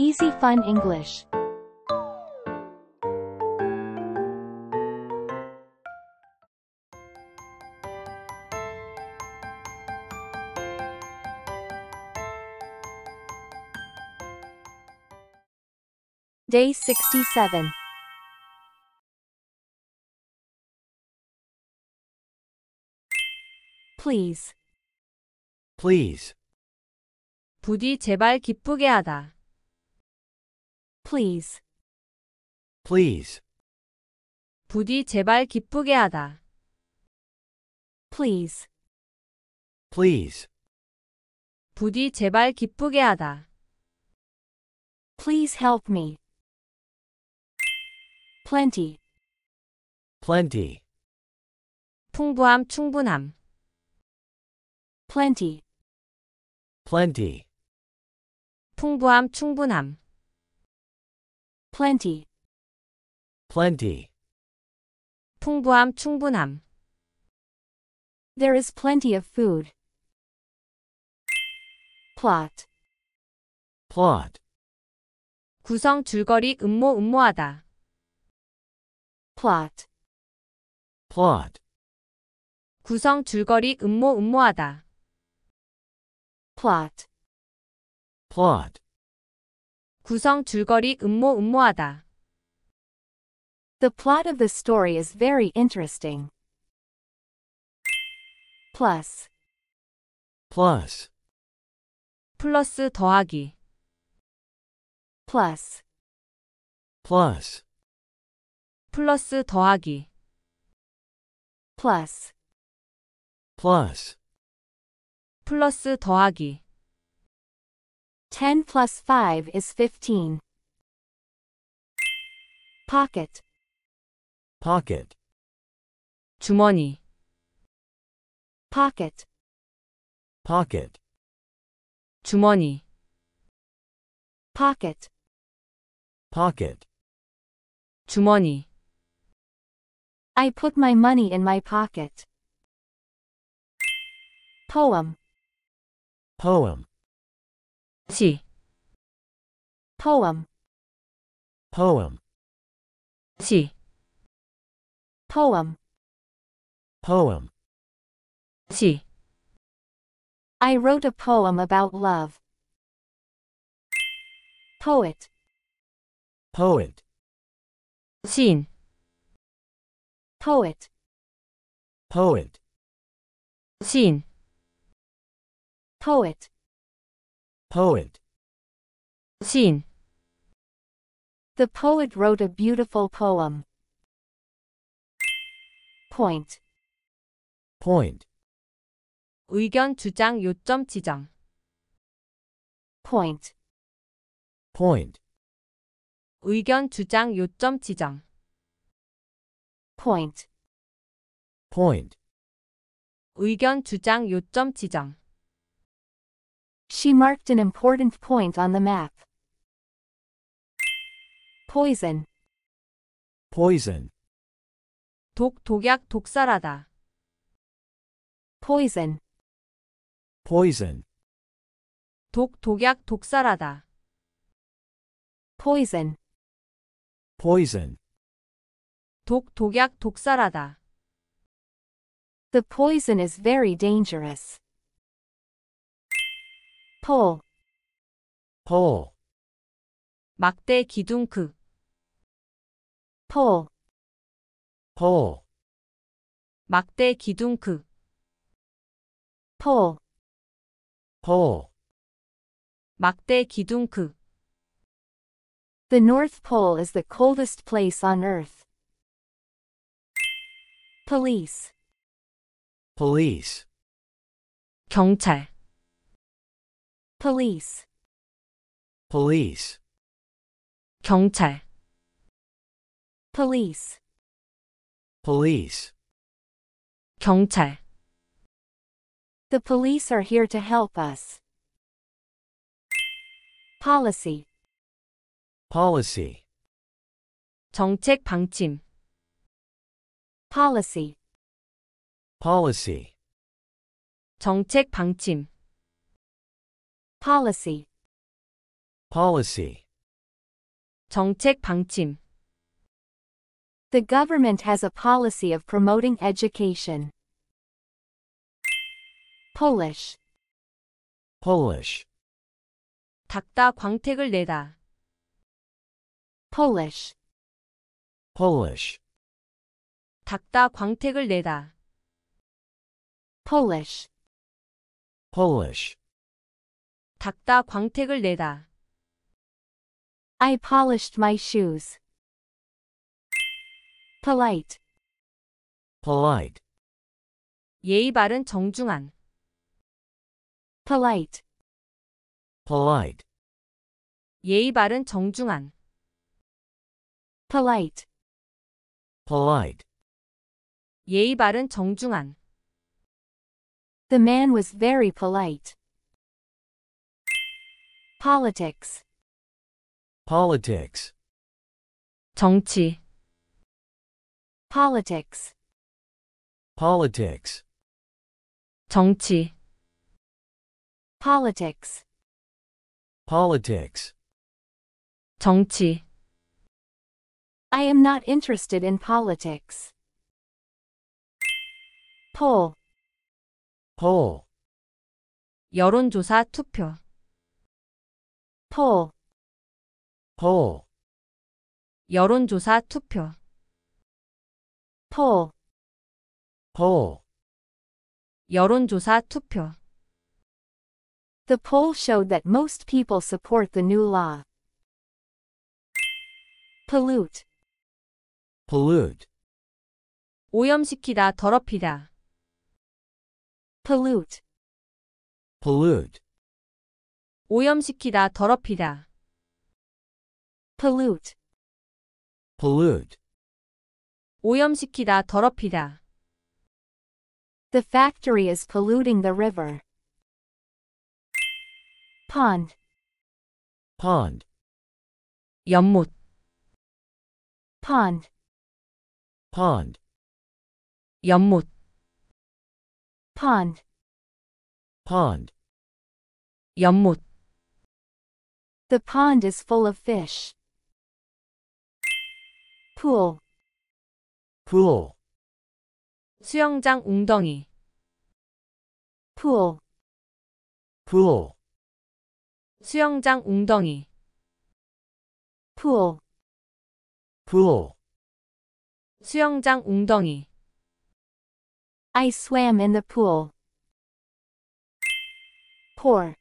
Easy Fun English Day 67 Please. Please. 부디 제발 기쁘게 하다 please. please. 부디 제발 기쁘게 하다. please. please. 부디 제발 기쁘게 하다. please help me. plenty. plenty. 풍부함 충분함. plenty. plenty. 풍부함 충분함 plenty plenty 풍부함 충분함 There is plenty of food plot plot 구성 줄거리 음모 음모하다 plot plot 구성 줄거리 음모 음모하다 plot plot 구성 줄거리 음모 음모하다. The plot of the story is very interesting. Plus. Plus. 플러스 더하기. Plus. Plus. 플러스 더하기. Plus. Plus. 플러스 더하기. 10 plus 5 is 15. pocket, pocket, 주머니, pocket, pocket, 주머니, pocket, pocket, 주머니. I put my money in my pocket. Poem, poem, 시 poem poem 시 poem poem 시 I wrote a poem about love poet poet 시인 poet poet 시인 poet Poet. Xin. The poet wrote a beautiful poem. Point. Point. 의견 주장 요점 지정. Point. Point. 의견 주장 요점 지정. Point. Point. 의견 주장 요점 지점. She marked an important point on the map. Poison. Poison. 독, 독약, 독살하다. Poison. Poison. 독, 독약, 독살하다. Poison. Poison. 독, 독약, 독살하다. The poison is very dangerous pole pole 막대 기둥크 pole pole 막대 기둥크 pole pole 막대 기둥크 The North Pole is the coldest place on earth. Police. Police. 경찰 police police 경찰 police police 경찰 The police are here to help us. policy policy 정책 방침 policy policy 정책 방침 policy policy 정책 방침 The government has a policy of promoting education. Polish Polish 닦다 광택을 내다 Polish Polish 닦다 광택을 내다 Polish Polish 닦다 광택을 내다. I polished my shoes. Polite. polite, 예의 바른 정중한. Polite. polite, 예의 바른 정중한. Polite. polite. 예의 바른 정중한. The man was very polite. Politics. Politics. 정치. Politics. Politics. 정치. Politics. Politics. 정치. I am not interested in politics. Poll. Poll. 여론조사 투표. 포, 포, 여론조사 투표, 포, 포. 여론조사 투표. The poll showed that most people support the new law. Pollute, pollute, 오염시키다, 더럽히다. pollute. pollute. 오염시키다, 더럽히다. pollute, pollute, 오염시키다, 더럽히다. The factory is polluting the river. Pond, pond, 연못, pond, pond, 연못, pond, pond, 연못. The pond is full of fish. pool pool 수영장 웅덩이 pool pool 수영장 웅덩이 pool pool 수영장 웅덩이 I swam in the pool pour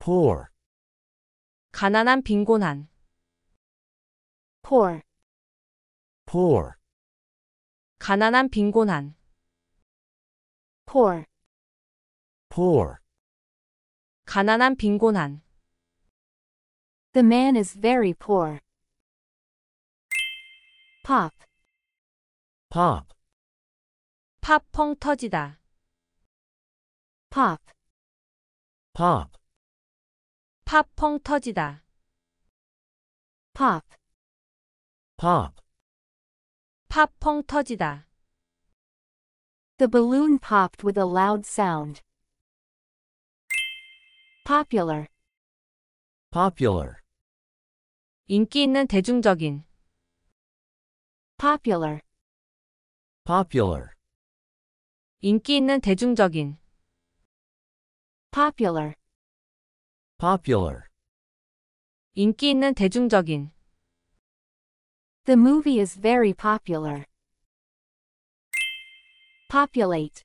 pour 가난한 빈곤한 poor poor 가난한 빈곤한 poor poor 가난한 빈곤한 The man is very poor. pop pop 팝펑 터지다 pop pop 팝펑 터지다. pop pop 팝펑 터지다. The balloon popped with a loud sound. popular popular 인기 있는 대중적인 popular popular 인기 있는 대중적인 popular popular 인기 있는 대중적인 The movie is very popular. populate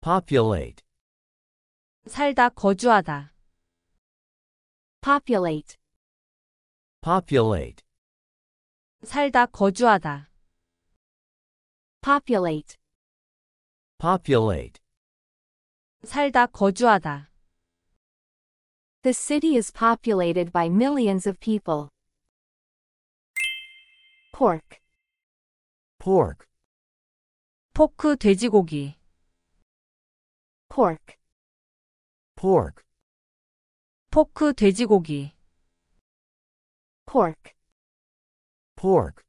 populate 살다 거주하다 populate populate 살다 거주하다 populate populate 살다 거주하다 the city is populated by millions of people. pork pork 포크 돼지고기 pork pork 포크 돼지고기 pork pork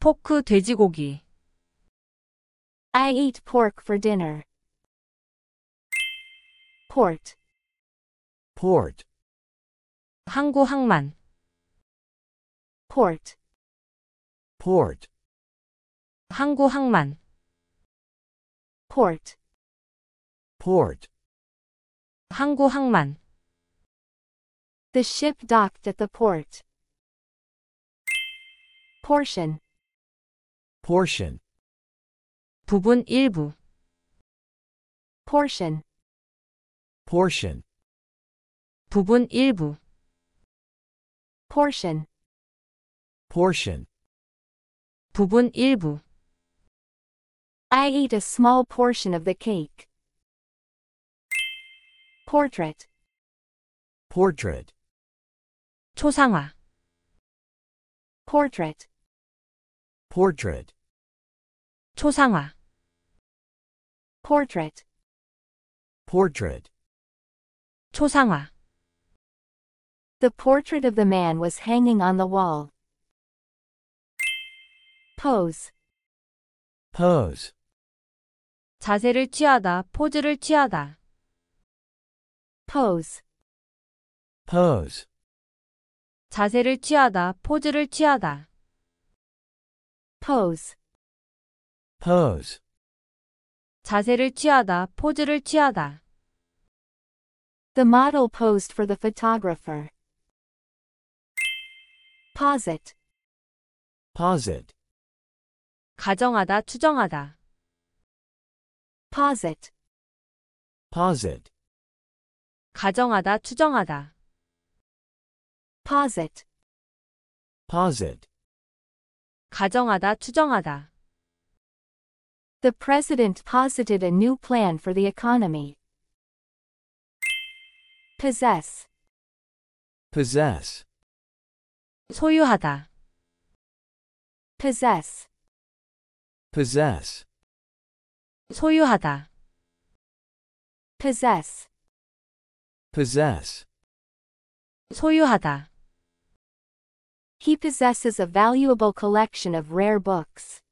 포크 돼지고기 I eat pork for dinner. Port port 항구 항만 port port 항구 항만 port port 항구 항만 The ship docked at the port portion portion 부분 일부 portion portion 부분 일부 portion portion 부분 일부 I eat a small portion of the cake. portrait portrait 초상화 portrait portrait 초상화 portrait portrait 초상화 the portrait of the man was hanging on the wall. Pose. Pose. 자세를 취하다, 포즈를 취하다. Pose. Pose. 자세를 취하다, 포즈를 취하다. Pose. Pose. 자세를 취하다, 포즈를 취하다. The model posed for the photographer posit posit 가정하다 추정하다 posit posit 가정하다 추정하다 posit posit 가정하다 추정하다 The president posited a new plan for the economy. Possess. Possess. 소유하다. possess, possess, 소유하다. possess, possess. 소유하다. He possesses a valuable collection of rare books.